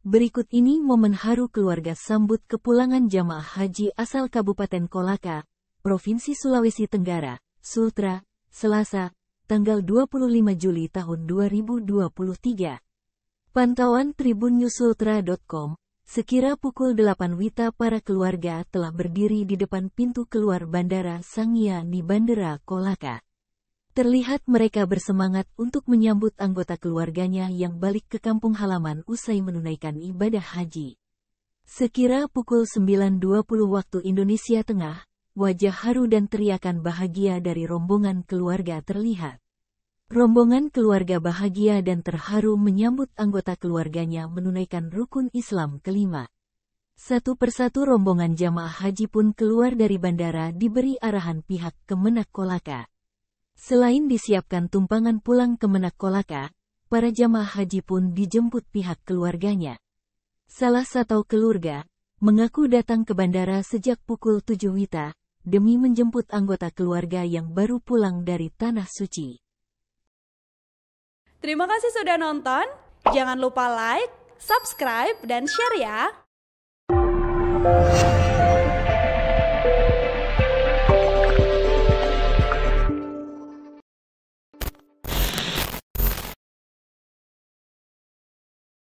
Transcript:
Berikut ini momen haru keluarga sambut kepulangan jamaah haji asal Kabupaten Kolaka, Provinsi Sulawesi Tenggara, Sultra, Selasa, tanggal 25 Juli tahun 2023. Pantauan tribunnewsultra.com, sekira pukul 8 Wita para keluarga telah berdiri di depan pintu keluar Bandara di Bandara Kolaka. Terlihat mereka bersemangat untuk menyambut anggota keluarganya yang balik ke kampung halaman usai menunaikan ibadah haji. Sekira pukul 9.20 waktu Indonesia Tengah, wajah haru dan teriakan bahagia dari rombongan keluarga terlihat. Rombongan keluarga bahagia dan terharu menyambut anggota keluarganya menunaikan rukun Islam kelima. Satu persatu rombongan jamaah haji pun keluar dari bandara diberi arahan pihak Kemenak Kolaka. Selain disiapkan tumpangan pulang ke Menak Kolaka, para jamaah haji pun dijemput pihak keluarganya. Salah satu keluarga mengaku datang ke bandara sejak pukul 7 Wita demi menjemput anggota keluarga yang baru pulang dari Tanah Suci. Terima kasih sudah nonton. Jangan lupa like, subscribe, dan share ya!